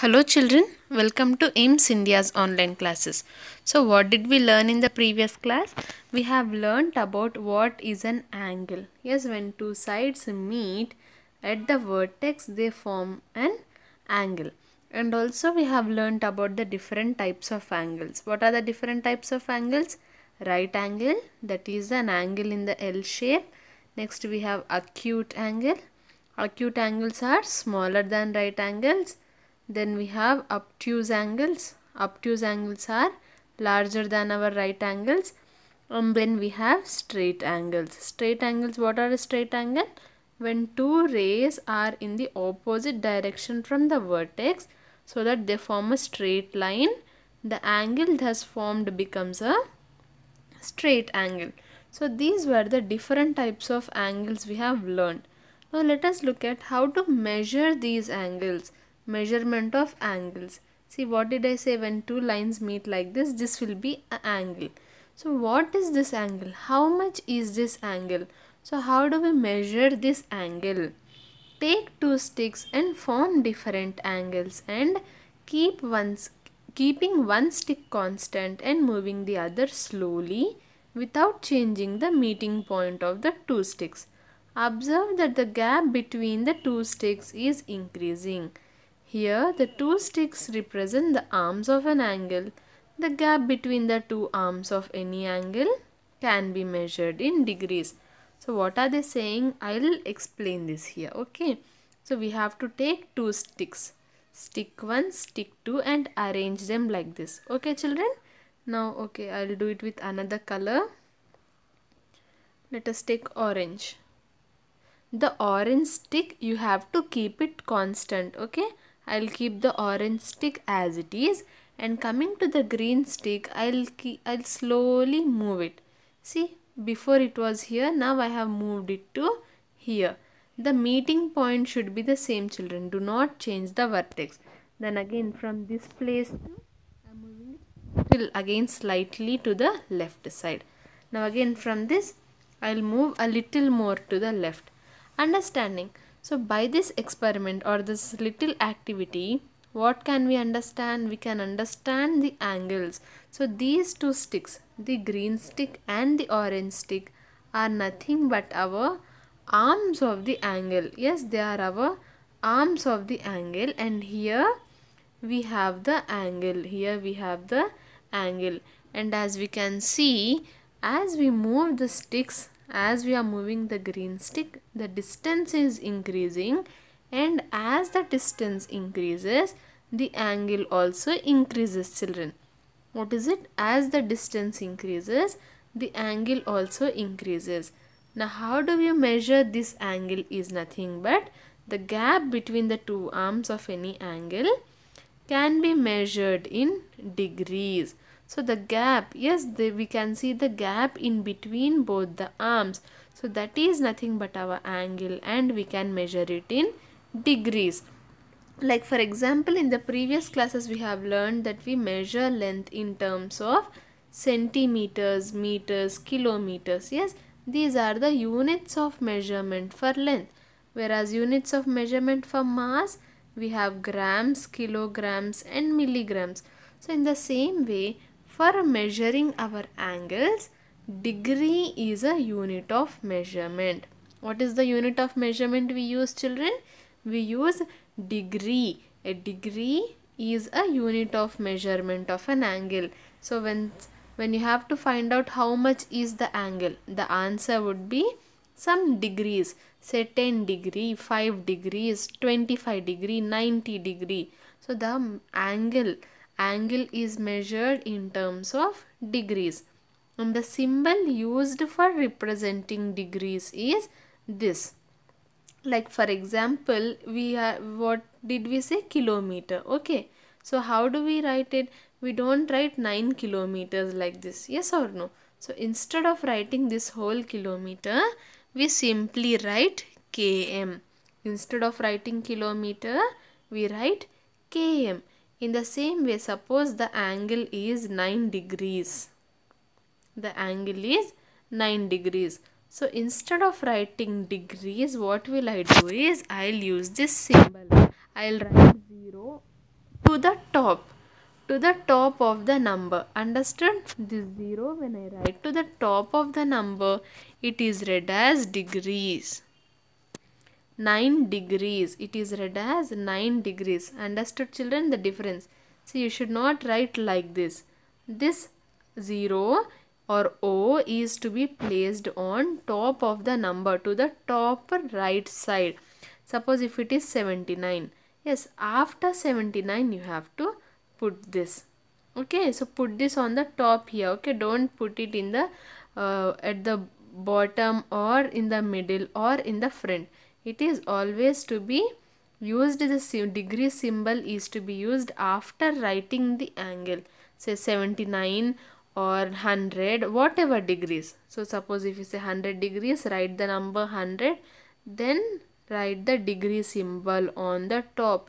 Hello children, welcome to AIMS India's online classes. So what did we learn in the previous class? We have learnt about what is an angle. Yes, when two sides meet at the vertex they form an angle. And also we have learnt about the different types of angles. What are the different types of angles? Right angle that is an angle in the L shape. Next we have acute angle. Acute angles are smaller than right angles then we have obtuse angles. Obtuse angles are larger than our right angles. And then we have straight angles. Straight angles, what are a straight angle? When two rays are in the opposite direction from the vertex so that they form a straight line, the angle thus formed becomes a straight angle. So these were the different types of angles we have learned. Now let us look at how to measure these angles measurement of angles. See what did I say when two lines meet like this? This will be an angle. So what is this angle? How much is this angle? So how do we measure this angle? Take two sticks and form different angles and keep one's keeping one stick constant and moving the other slowly without changing the meeting point of the two sticks. Observe that the gap between the two sticks is increasing. Here the two sticks represent the arms of an angle. The gap between the two arms of any angle can be measured in degrees. So what are they saying? I'll explain this here. Okay. So we have to take two sticks. Stick 1, stick 2 and arrange them like this. Okay children? Now okay I'll do it with another color. Let us take orange. The orange stick you have to keep it constant. Okay. I'll keep the orange stick as it is and coming to the green stick I'll keep, I'll slowly move it see before it was here now I have moved it to here the meeting point should be the same children do not change the vertex then again from this place I'm moving till again slightly to the left side now again from this I'll move a little more to the left understanding so by this experiment or this little activity, what can we understand? We can understand the angles. So these two sticks, the green stick and the orange stick are nothing but our arms of the angle. Yes, they are our arms of the angle and here we have the angle. Here we have the angle and as we can see as we move the sticks as we are moving the green stick the distance is increasing and as the distance increases the angle also increases children what is it as the distance increases the angle also increases now how do we measure this angle is nothing but the gap between the two arms of any angle can be measured in degrees so the gap, yes, the, we can see the gap in between both the arms. So that is nothing but our angle and we can measure it in degrees. Like for example, in the previous classes we have learned that we measure length in terms of centimeters, meters, kilometers. Yes, these are the units of measurement for length. Whereas units of measurement for mass, we have grams, kilograms and milligrams. So in the same way, for measuring our angles, degree is a unit of measurement. What is the unit of measurement we use children? We use degree. A degree is a unit of measurement of an angle. So when, when you have to find out how much is the angle, the answer would be some degrees. Say 10 degree, 5 degrees, 25 degree, 90 degree. So the angle angle is measured in terms of degrees. And the symbol used for representing degrees is this. Like for example, we are, what did we say? Kilometer. Okay. So how do we write it? We don't write 9 kilometers like this. Yes or no? So instead of writing this whole kilometer, we simply write km. Instead of writing kilometer, we write km. In the same way, suppose the angle is 9 degrees. The angle is 9 degrees. So instead of writing degrees, what will I do is I'll use this symbol. I'll write 0 to the top to the top of the number Understand this 0 when i write to the top of the number it is read as degrees 9 degrees. It is read as 9 degrees. Understood children the difference. So you should not write like this. This 0 or O is to be placed on top of the number to the top right side. Suppose if it is 79. Yes, after 79 you have to put this. Okay, so put this on the top here. Okay, don't put it in the uh, at the bottom or in the middle or in the front it is always to be used the degree symbol is to be used after writing the angle say 79 or 100 whatever degrees so suppose if you say 100 degrees write the number 100 then write the degree symbol on the top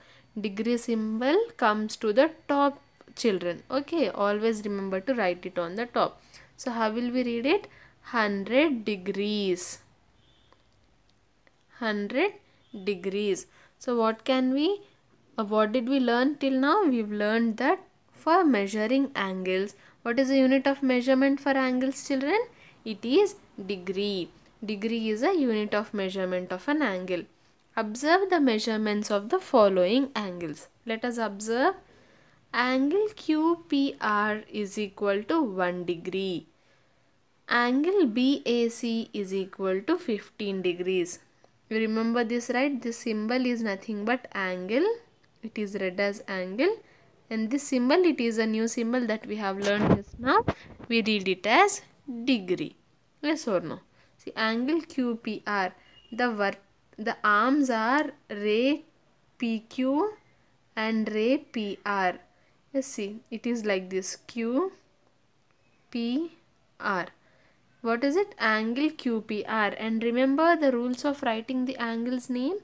degree symbol comes to the top children okay always remember to write it on the top so how will we read it 100 degrees 100 degrees. So what can we, uh, what did we learn till now? We've learned that for measuring angles. What is the unit of measurement for angles children? It is degree. Degree is a unit of measurement of an angle. Observe the measurements of the following angles. Let us observe. Angle QPR is equal to 1 degree. Angle BAC is equal to 15 degrees you remember this right this symbol is nothing but angle it is read as angle and this symbol it is a new symbol that we have learned just now we read it as degree yes or no see angle qpr the the arms are ray pq and ray pr yes see it is like this q p r what is it? Angle QPR. And remember the rules of writing the angle's name.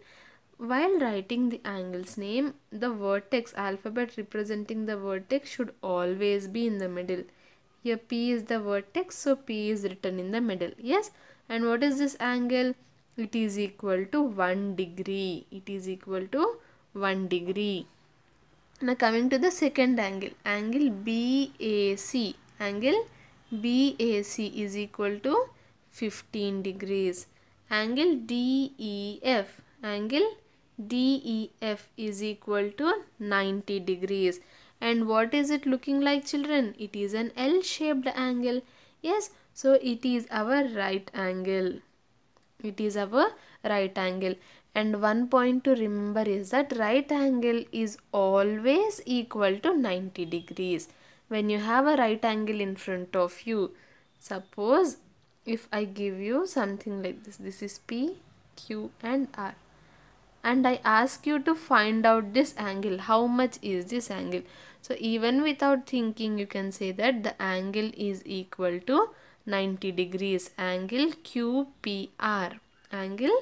While writing the angle's name, the vertex alphabet representing the vertex should always be in the middle. Here P is the vertex, so P is written in the middle. Yes, and what is this angle? It is equal to 1 degree. It is equal to 1 degree. Now coming to the second angle, angle BAC. Angle BAC is equal to 15 degrees. Angle DEF, angle DEF is equal to 90 degrees. And what is it looking like children? It is an L-shaped angle. Yes, so it is our right angle. It is our right angle. And one point to remember is that right angle is always equal to 90 degrees when you have a right angle in front of you. Suppose if I give you something like this, this is P, Q and R and I ask you to find out this angle, how much is this angle. So even without thinking you can say that the angle is equal to 90 degrees angle QPR. Angle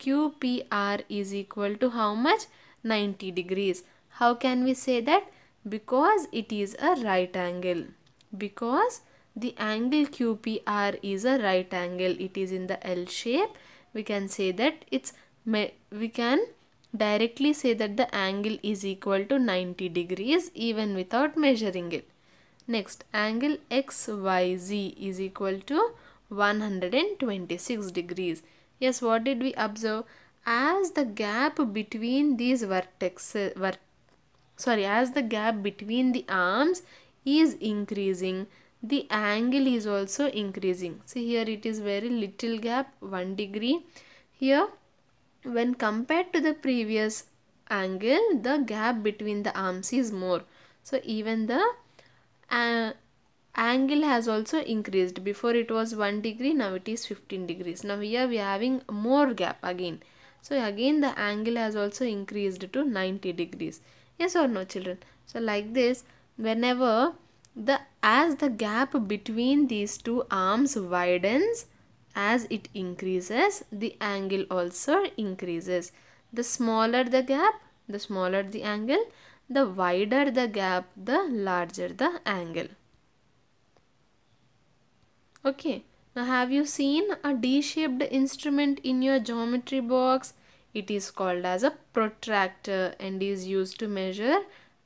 QPR is equal to how much? 90 degrees. How can we say that? because it is a right angle because the angle QPR is a right angle it is in the L shape we can say that it's we can directly say that the angle is equal to 90 degrees even without measuring it next angle XYZ is equal to 126 degrees yes what did we observe as the gap between these vertexes sorry as the gap between the arms is increasing the angle is also increasing see here it is very little gap 1 degree here when compared to the previous angle the gap between the arms is more so even the uh, angle has also increased before it was 1 degree now it is 15 degrees now here we are having more gap again so again the angle has also increased to 90 degrees yes or no children so like this whenever the as the gap between these two arms widens as it increases the angle also increases the smaller the gap the smaller the angle the wider the gap the larger the angle okay now have you seen a d-shaped instrument in your geometry box it is called as a protractor and is used to measure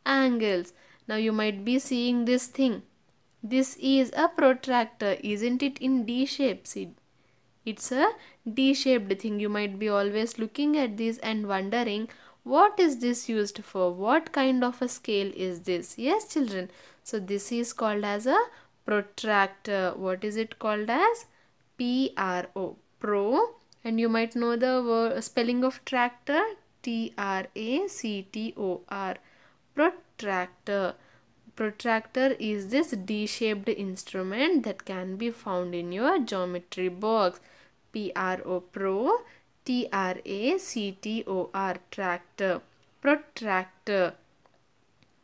angles. Now you might be seeing this thing. This is a protractor, isn't it in D shape? See, it's a D-shaped thing. You might be always looking at this and wondering what is this used for? What kind of a scale is this? Yes, children. So this is called as a protractor. What is it called as? P-R-O. Pro and you might know the word, spelling of tractor T R A C T O R protractor protractor is this d-shaped instrument that can be found in your geometry box P R O pro T R A C T O R tractor protractor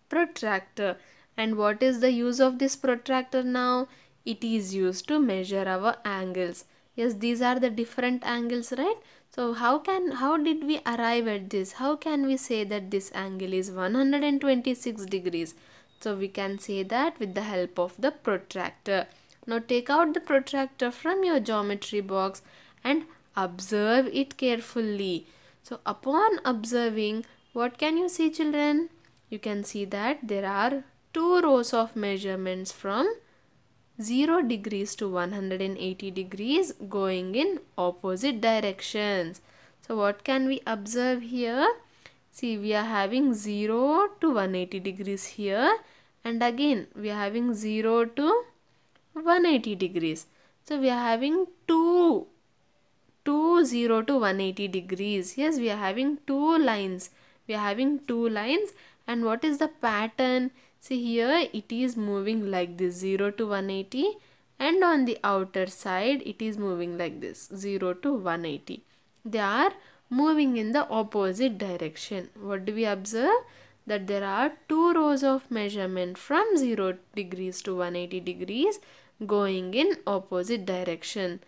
protractor and what is the use of this protractor now it is used to measure our angles yes these are the different angles right so how can how did we arrive at this how can we say that this angle is 126 degrees so we can say that with the help of the protractor now take out the protractor from your geometry box and observe it carefully so upon observing what can you see children you can see that there are two rows of measurements from 0 degrees to 180 degrees going in opposite directions. So what can we observe here? See we are having 0 to 180 degrees here and again we are having 0 to 180 degrees. So we are having two, two 0 to 180 degrees. Yes, we are having two lines. We are having two lines and what is the pattern? see here it is moving like this 0 to 180 and on the outer side it is moving like this 0 to 180 they are moving in the opposite direction what do we observe that there are two rows of measurement from 0 degrees to 180 degrees going in opposite direction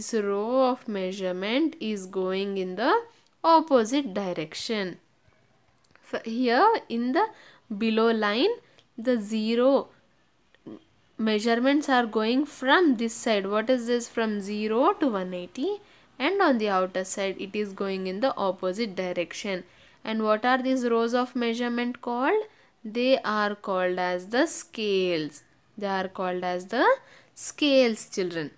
this row of measurement is going in the opposite direction here in the below line the zero measurements are going from this side what is this from 0 to 180 and on the outer side it is going in the opposite direction and what are these rows of measurement called they are called as the scales they are called as the scales children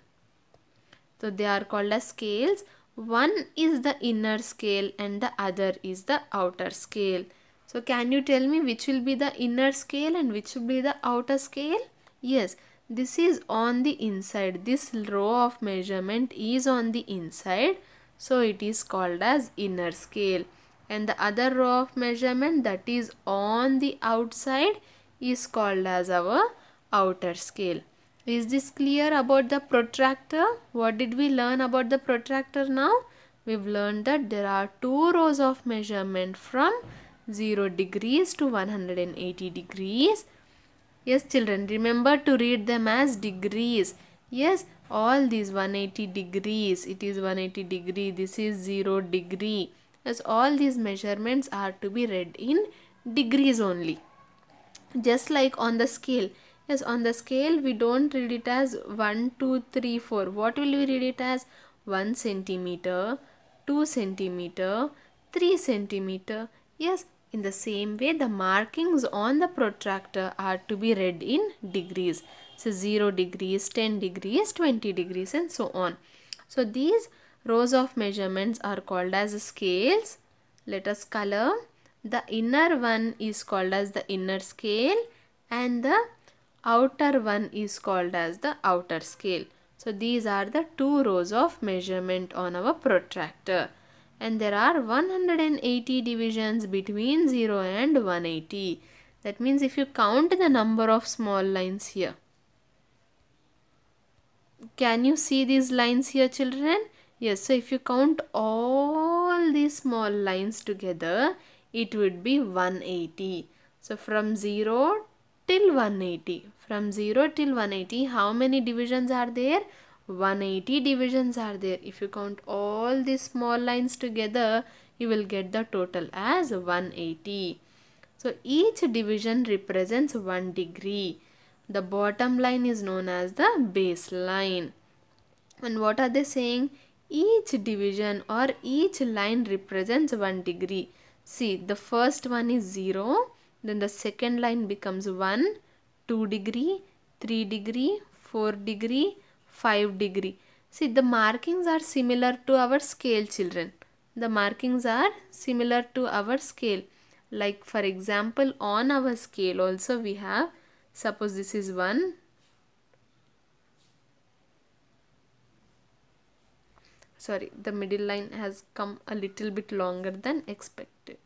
so they are called as scales one is the inner scale and the other is the outer scale so can you tell me which will be the inner scale and which will be the outer scale? Yes, this is on the inside. This row of measurement is on the inside. So it is called as inner scale. And the other row of measurement that is on the outside is called as our outer scale. Is this clear about the protractor? What did we learn about the protractor now? We've learned that there are two rows of measurement from 0 degrees to 180 degrees. Yes children, remember to read them as degrees. Yes, all these 180 degrees, it is 180 degree, this is 0 degree. Yes, all these measurements are to be read in degrees only. Just like on the scale. Yes, on the scale we don't read it as 1, 2, 3, 4. What will we read it as? 1 centimeter, 2 centimeter, 3 centimeter. Yes, in the same way, the markings on the protractor are to be read in degrees. So 0 degrees, 10 degrees, 20 degrees and so on. So these rows of measurements are called as scales. Let us color. The inner one is called as the inner scale and the outer one is called as the outer scale. So these are the two rows of measurement on our protractor and there are 180 divisions between 0 and 180. That means if you count the number of small lines here. Can you see these lines here children? Yes, so if you count all these small lines together, it would be 180. So from 0 till 180, from 0 till 180, how many divisions are there? 180 divisions are there. If you count all these small lines together, you will get the total as 180. So each division represents 1 degree. The bottom line is known as the baseline. And what are they saying? Each division or each line represents 1 degree. See, the first one is 0, then the second line becomes 1, 2 degree, 3 degree, 4 degree, 5 degree. See the markings are similar to our scale children. The markings are similar to our scale. Like for example on our scale also we have suppose this is 1. Sorry the middle line has come a little bit longer than expected.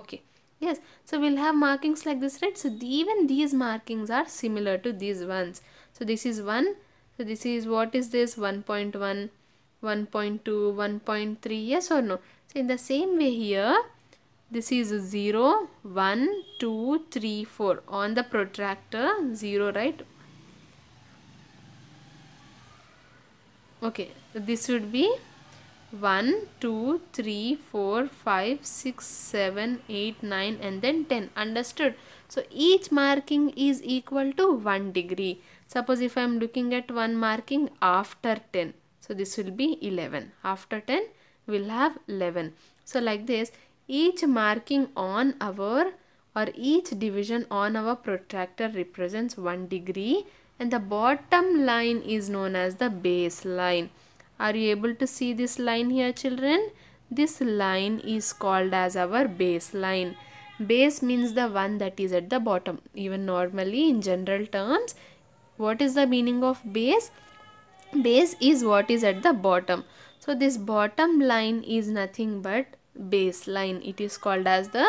Okay yes so we'll have markings like this right so the, even these markings are similar to these ones so this is one so this is what is this 1.1, 1.2, 1.3 yes or no. So in the same way here this is 0, 1, 2, 3, 4 on the protractor 0 right. Okay this would be 1, 2, 3, 4, 5, 6, 7, 8, 9 and then 10. Understood? So each marking is equal to 1 degree. Suppose if I am looking at one marking after 10. So this will be 11. After 10, we'll have 11. So like this, each marking on our or each division on our protractor represents 1 degree and the bottom line is known as the base line. Are you able to see this line here children? This line is called as our base line. Base means the one that is at the bottom. Even normally in general terms, what is the meaning of base base is what is at the bottom so this bottom line is nothing but baseline it is called as the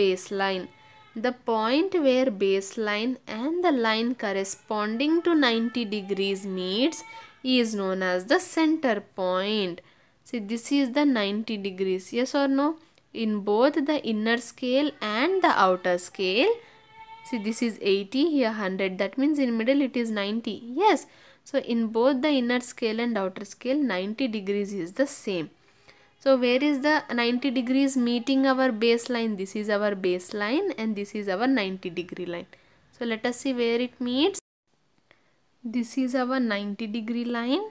baseline the point where baseline and the line corresponding to 90 degrees meets is known as the center point see this is the 90 degrees yes or no in both the inner scale and the outer scale See this is 80 here 100 that means in middle it is 90. Yes. So in both the inner scale and outer scale 90 degrees is the same. So where is the 90 degrees meeting our baseline? This is our baseline and this is our 90 degree line. So let us see where it meets. This is our 90 degree line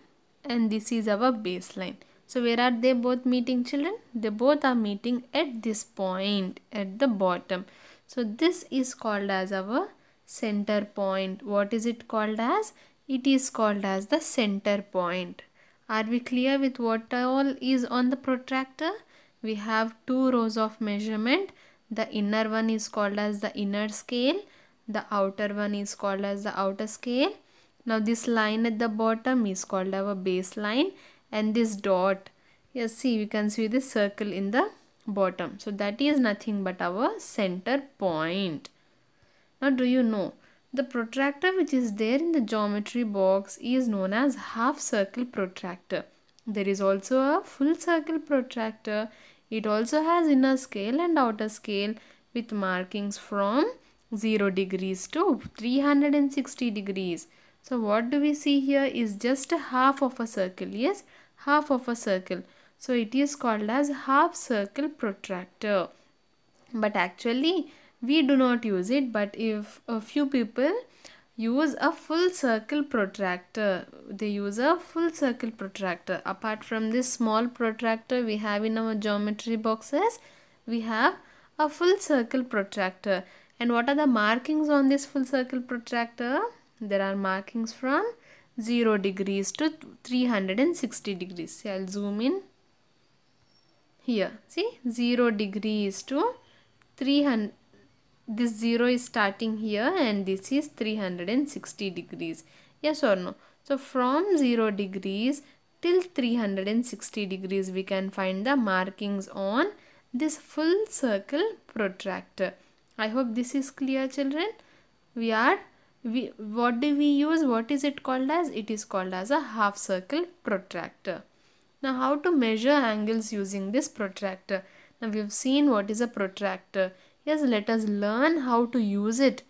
and this is our baseline. So where are they both meeting children? They both are meeting at this point at the bottom. So this is called as our center point. What is it called as? It is called as the center point. Are we clear with what all is on the protractor? We have two rows of measurement. The inner one is called as the inner scale. The outer one is called as the outer scale. Now this line at the bottom is called our baseline and this dot. Yes, see we can see the circle in the bottom. So that is nothing but our center point. Now do you know the protractor which is there in the geometry box is known as half circle protractor. There is also a full circle protractor. It also has inner scale and outer scale with markings from 0 degrees to 360 degrees. So what do we see here is just a half of a circle. Yes, half of a circle. So it is called as half circle protractor. But actually we do not use it but if a few people use a full circle protractor they use a full circle protractor apart from this small protractor we have in our geometry boxes we have a full circle protractor and what are the markings on this full circle protractor there are markings from 0 degrees to 360 degrees so i'll zoom in here see 0 degrees to 300 this 0 is starting here and this is 360 degrees yes or no so from 0 degrees till 360 degrees we can find the markings on this full circle protractor i hope this is clear children we are we what do we use what is it called as it is called as a half circle protractor now how to measure angles using this protractor? Now we have seen what is a protractor. Yes, let us learn how to use it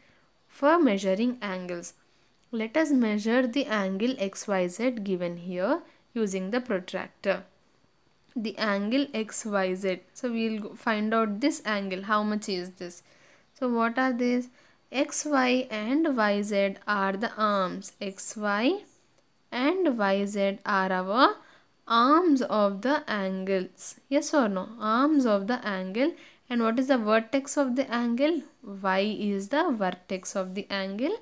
for measuring angles. Let us measure the angle xyz given here using the protractor. The angle xyz. So we will find out this angle. How much is this? So what are these? xy and yz are the arms. xy and yz are our arms of the angles. Yes or no? Arms of the angle. And what is the vertex of the angle? Y is the vertex of the angle.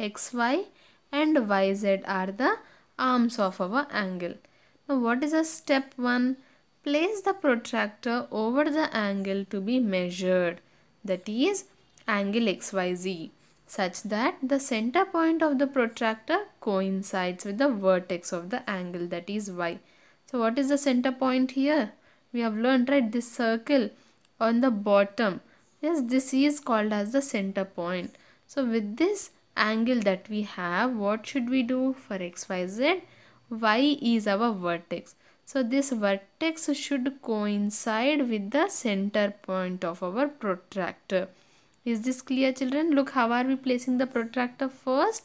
XY and YZ are the arms of our angle. Now what is a step 1? Place the protractor over the angle to be measured. That is angle XYZ such that the center point of the protractor coincides with the vertex of the angle that is y. So what is the center point here? We have learned right this circle on the bottom. Yes, this is called as the center point. So with this angle that we have, what should we do for xyz? Y is our vertex. So this vertex should coincide with the center point of our protractor. Is this clear children? Look how are we placing the protractor first?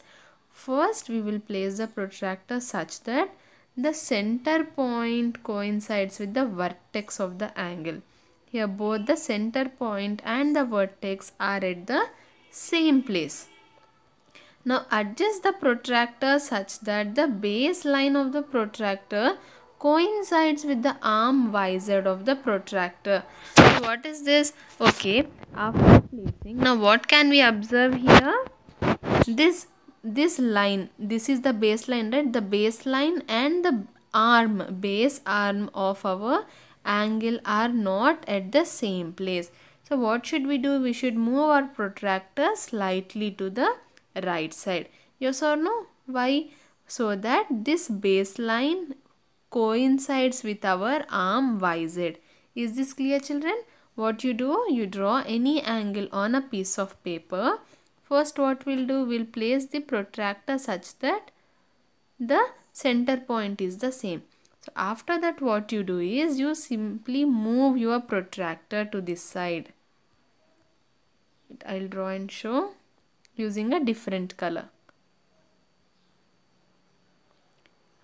First we will place the protractor such that the center point coincides with the vertex of the angle. Here both the center point and the vertex are at the same place. Now adjust the protractor such that the base line of the protractor coincides with the arm visor of the protractor. So what is this? Okay, after placing. Now what can we observe here? This this line this is the baseline right the baseline and the arm base arm of our angle are not at the same place so what should we do we should move our protractor slightly to the right side yes or no why so that this baseline coincides with our arm yz is this clear children what you do you draw any angle on a piece of paper First what we'll do, we'll place the protractor such that the center point is the same. So after that what you do is you simply move your protractor to this side. I'll draw and show using a different color.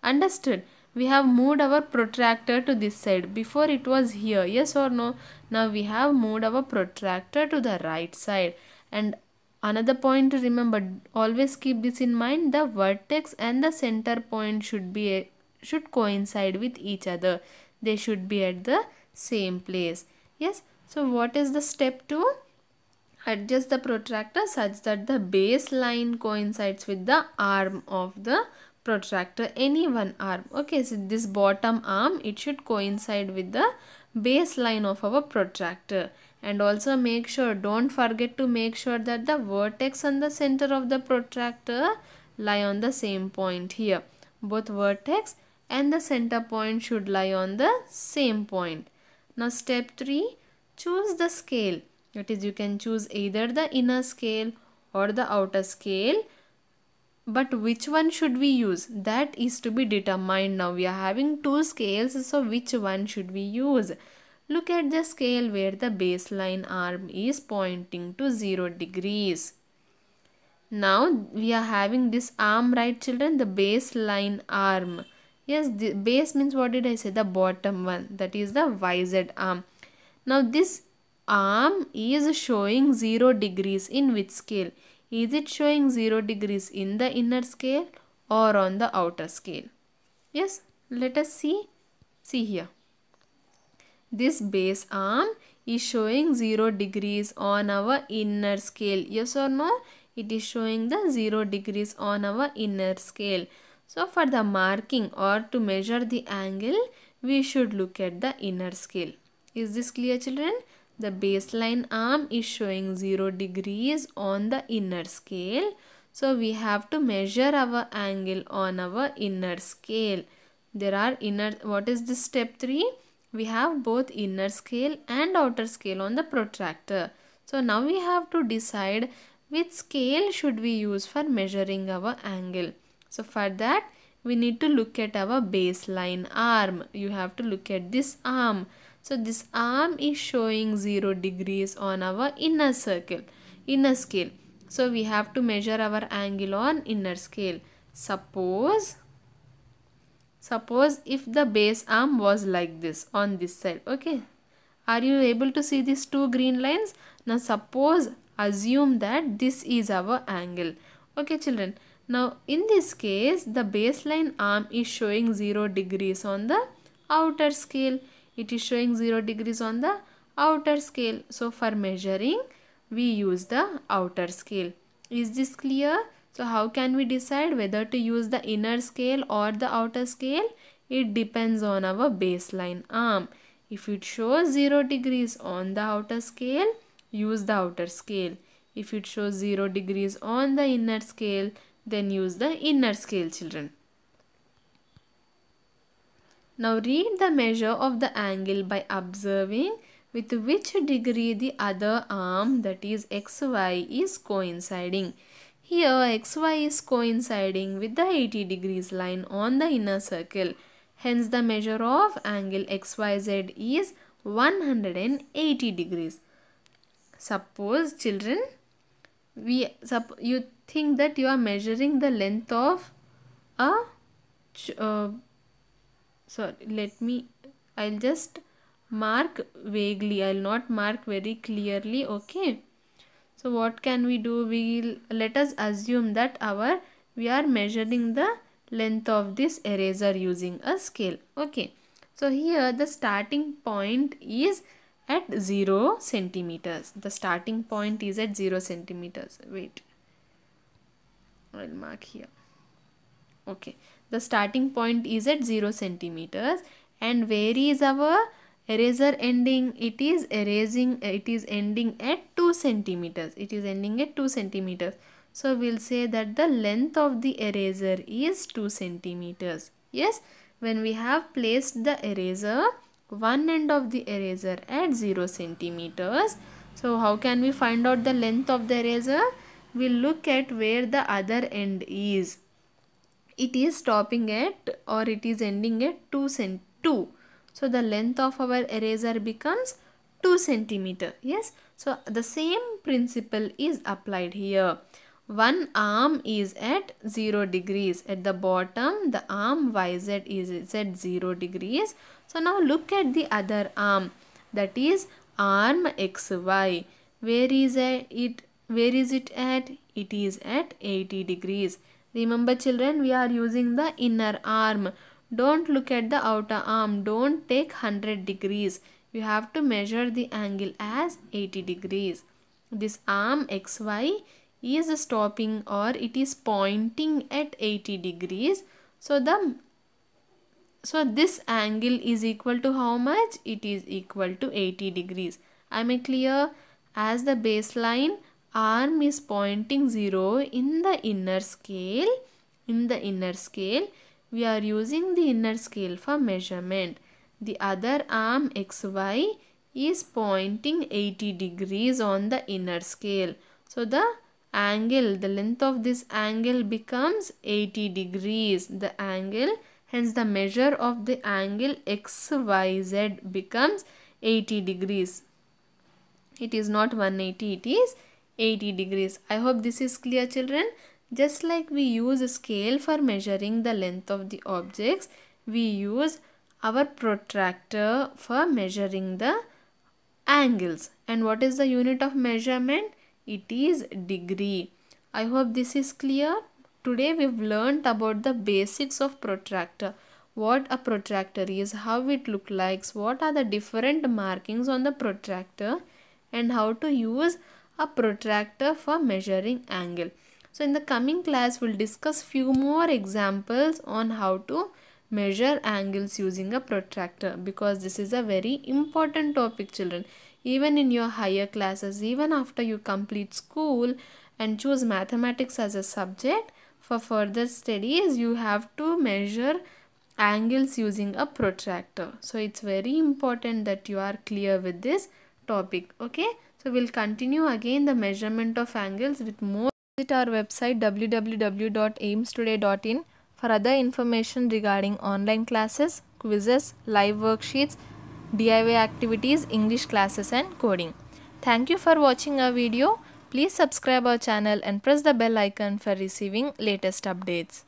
Understood? We have moved our protractor to this side. Before it was here, yes or no? Now we have moved our protractor to the right side and Another point to remember, always keep this in mind, the vertex and the center point should be should coincide with each other. They should be at the same place. Yes, so what is the step 2? Adjust the protractor such that the base line coincides with the arm of the protractor, any one arm. Okay, so this bottom arm, it should coincide with the baseline of our protractor and also make sure don't forget to make sure that the vertex and the center of the protractor lie on the same point here both vertex and the center point should lie on the same point now step 3 choose the scale that is you can choose either the inner scale or the outer scale but which one should we use that is to be determined now we are having two scales so which one should we use Look at the scale where the baseline arm is pointing to 0 degrees. Now we are having this arm right children the baseline arm. Yes the base means what did I say the bottom one that is the YZ arm. Now this arm is showing 0 degrees in which scale? Is it showing 0 degrees in the inner scale or on the outer scale? Yes let us see. See here this base arm is showing 0 degrees on our inner scale. Yes or no? It is showing the 0 degrees on our inner scale. So for the marking or to measure the angle, we should look at the inner scale. Is this clear children? The baseline arm is showing 0 degrees on the inner scale. So we have to measure our angle on our inner scale. There are inner, what is this step 3? we have both inner scale and outer scale on the protractor. So now we have to decide which scale should we use for measuring our angle. So for that we need to look at our baseline arm. You have to look at this arm. So this arm is showing 0 degrees on our inner circle, inner scale. So we have to measure our angle on inner scale. Suppose Suppose if the base arm was like this on this side. Okay. Are you able to see these two green lines? Now suppose assume that this is our angle. Okay children. Now in this case the baseline arm is showing 0 degrees on the outer scale. It is showing 0 degrees on the outer scale. So for measuring we use the outer scale. Is this clear? So how can we decide whether to use the inner scale or the outer scale? It depends on our baseline arm. If it shows 0 degrees on the outer scale, use the outer scale. If it shows 0 degrees on the inner scale, then use the inner scale children. Now read the measure of the angle by observing with which degree the other arm that is xy is coinciding. Here xy is coinciding with the 80 degrees line on the inner circle. Hence the measure of angle xyz is 180 degrees. Suppose children, we sup, you think that you are measuring the length of a uh, sorry let me I'll just mark vaguely I'll not mark very clearly okay so what can we do? We let us assume that our we are measuring the length of this eraser using a scale. Okay. So here the starting point is at 0 centimeters. The starting point is at 0 centimeters. Wait. I'll mark here. Okay. The starting point is at 0 centimeters and where is our eraser ending it is erasing it is ending at 2 centimeters it is ending at 2 centimeters so we'll say that the length of the eraser is 2 centimeters yes when we have placed the eraser one end of the eraser at 0 centimeters so how can we find out the length of the eraser we'll look at where the other end is it is stopping at or it is ending at 2 cent 2 so the length of our eraser becomes 2 centimeter. Yes. So the same principle is applied here. One arm is at 0 degrees. At the bottom the arm YZ is at 0 degrees. So now look at the other arm that is arm XY. Where is it? Where is it at? It is at 80 degrees. Remember children we are using the inner arm don't look at the outer arm. Don't take 100 degrees. You have to measure the angle as 80 degrees. This arm XY is stopping or it is pointing at 80 degrees. So the so this angle is equal to how much? It is equal to 80 degrees. Am I clear? As the baseline arm is pointing 0 in the inner scale, in the inner scale, we are using the inner scale for measurement. The other arm XY is pointing 80 degrees on the inner scale. So the angle, the length of this angle becomes 80 degrees. The angle, hence the measure of the angle XYZ becomes 80 degrees. It is not 180, it is 80 degrees. I hope this is clear children. Just like we use a scale for measuring the length of the objects, we use our protractor for measuring the angles. And what is the unit of measurement? It is degree. I hope this is clear. Today we've learnt about the basics of protractor. What a protractor is, how it looks like, what are the different markings on the protractor and how to use a protractor for measuring angle. So in the coming class, we'll discuss few more examples on how to measure angles using a protractor because this is a very important topic children. Even in your higher classes, even after you complete school and choose mathematics as a subject, for further studies, you have to measure angles using a protractor. So it's very important that you are clear with this topic. Okay. So we'll continue again the measurement of angles with more Visit our website www.aimstoday.in for other information regarding online classes, quizzes, live worksheets, DIY activities, English classes and coding. Thank you for watching our video. Please subscribe our channel and press the bell icon for receiving latest updates.